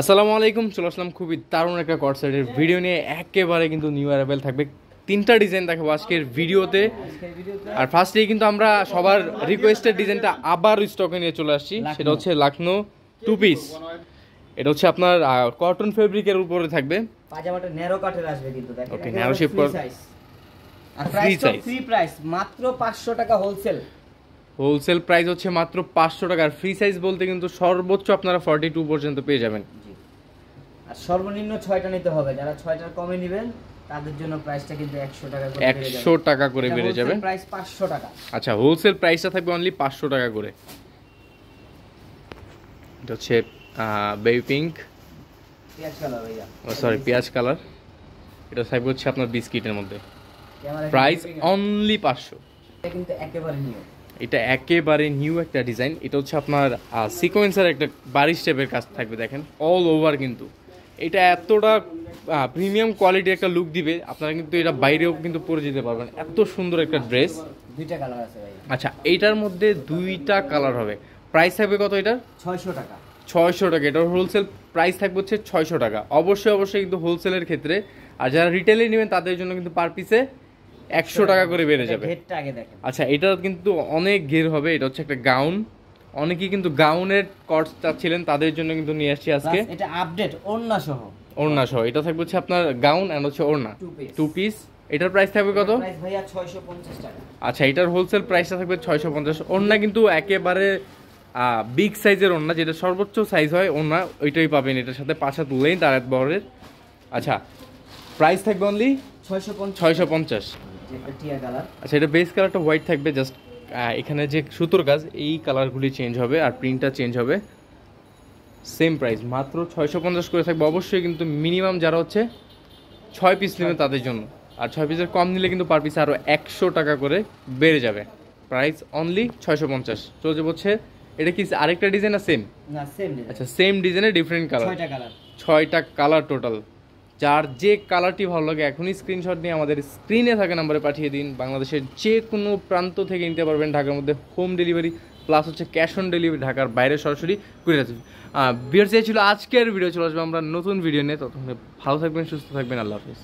আসসালামু আলাইকুম চলে আসলাম খুবই দারুণ একটা কটসাইটের ভিডিও নিয়ে একেবারে কিন্তু নিউ অ্যারাইভেল থাকবে তিনটা ডিজাইন দেখাবো আজকের ভিডিওতে আর ফার্স্টে কিন্তু আমরা সবার রিকোয়েস্টের ডিজাইনটা আবার স্টকে নিয়ে চলে আসছি সেটা হচ্ছে লাখনো টু পিস এটা হচ্ছে আপনার কটন ফেব্রিকের উপরে থাকবে পাজামাটা ন্যারো কাটের আসবে কিন্তু ওকে ন্যারো শেপ আর সাইজ ফ্রি প্রাইস মাত্র 500 টাকা হোলসেল হোলসেল প্রাইস হচ্ছে মাত্র পাঁচশো টাকা আর ফ্রি সাইজ বলতে কিন্তু সর্বোচ্চ আপনারা ফর্টি টু পর্যন্ত পেয়ে যাবেন আর সর্বনিম্ন ছয়টা নিতে হবে যারা ছয়টার কমে নেবেন তাদের জন্য প্রাইসটা কিন্তু একশো টাকা করে টাকা করে বেড়ে যাবে প্রাইস পাঁচশো টাকা আচ্ছা হোলসেল প্রাইসটা থাকবে অনলি পাঁচশো টাকা করে এটা হচ্ছে বেবি পিঙ্ক ও সরি পেঁয়াজ কালার এটা থাকবে হচ্ছে আপনার বিস্কিটের মধ্যে প্রাইস অনলি পাঁচশো এটা কিন্তু একেবারে নিউ এটা একেবারে নিউ একটা ডিজাইন এটা হচ্ছে আপনার সিকোয়েন্সার একটা বাড়ি স্টেপের কাজ থাকবে দেখেন অল ওভার কিন্তু এটা এতটা প্রিমিয়াম কোয়ালিটি একটা লুক দিবে আপনারা কিন্তু এটা বাইরেও কিন্তু পরে যেতে পারবেন এত সুন্দর একটা ড্রেস দুইটা কালার আছে ভাই আচ্ছা এইটার মধ্যে দুইটা কালার হবে প্রাইস থাকবে কত এটার ছয়শো টাকা ছয়শো টাকা এটার হোলসেল প্রাইস থাকবে হচ্ছে ছয়শো টাকা অবশ্যই অবশ্যই কিন্তু হোলসেলের ক্ষেত্রে আর যারা রিটেলে নেবেন তাদের জন্য কিন্তু পার পিসে একশো টাকা করে বেড়ে যাবে আচ্ছা এটা কিন্তু অনেক ঘের হবে এটা হচ্ছে একটা গাউন অনেকেই কিন্তু গাউনের কট ছিলেন তাদের জন্য কিন্তু নিয়ে আসছি আজকে এটা আপডেট ওড়না সহ ওড়না সহ এটা থাকবে হচ্ছে আপনার গাউন অ্যান্ড হচ্ছে ওড়না টু পিস এটার প্রাইস থাকবে কত আচ্ছা এটার হোলসেল প্রাইসটা থাকবে ছয়শো পঞ্চাশ ওড়না কিন্তু একেবারে বিগ সাইজের ওড়না যেটা সর্বোচ্চ সাইজ হয় ওড়না ওইটাই পাবেন এটার সাথে পাশা তুলেই তার এক বহরের আচ্ছা প্রাইস থাকবে অনলি ছয়শো পঞ্চাশ আচ্ছা এটা বেস কালারটা হোয়াইট থাকবে জাস্ট এখানে যে সুতোর কাজ এই কালারগুলি চেঞ্জ হবে আর প্রিন্টটা চেঞ্জ হবে সেম প্রাইস মাত্র ছয়শো পঞ্চাশ করে থাকবে অবশ্যই কিন্তু মিনিমাম যারা হচ্ছে ছয় পিস নেবে তাদের জন্য আর ছয় পিসের কম নিলে কিন্তু পার পিস আরও একশো টাকা করে বেড়ে যাবে প্রাইস অনলি ছয়শো পঞ্চাশ চলছে যাবো হচ্ছে এটা কি আরেকটা ডিজাইন না সেম আচ্ছা সেম ডিজাইনে ডিফারেন্ট কালার ছয়টা কালার টোটাল যার যে কালারটি ভালো লাগে এখনই স্ক্রিনশট নিয়ে আমাদের স্ক্রিনে থাকা নাম্বারে পাঠিয়ে দিন বাংলাদেশের যে কোনো প্রান্ত থেকে নিতে পারবেন ঢাকার মধ্যে হোম ডেলিভারি প্লাস হচ্ছে ক্যাশ অন ডেলিভারি ঢাকার বাইরে সরাসরি করে আসবে বিয়ার চেয়েছিল আজকের ভিডিও চলে আসবে আমরা নতুন ভিডিও নিয়ে ততক্ষণে ভালো থাকবেন সুস্থ থাকবেন আল্লাহ হাফিজ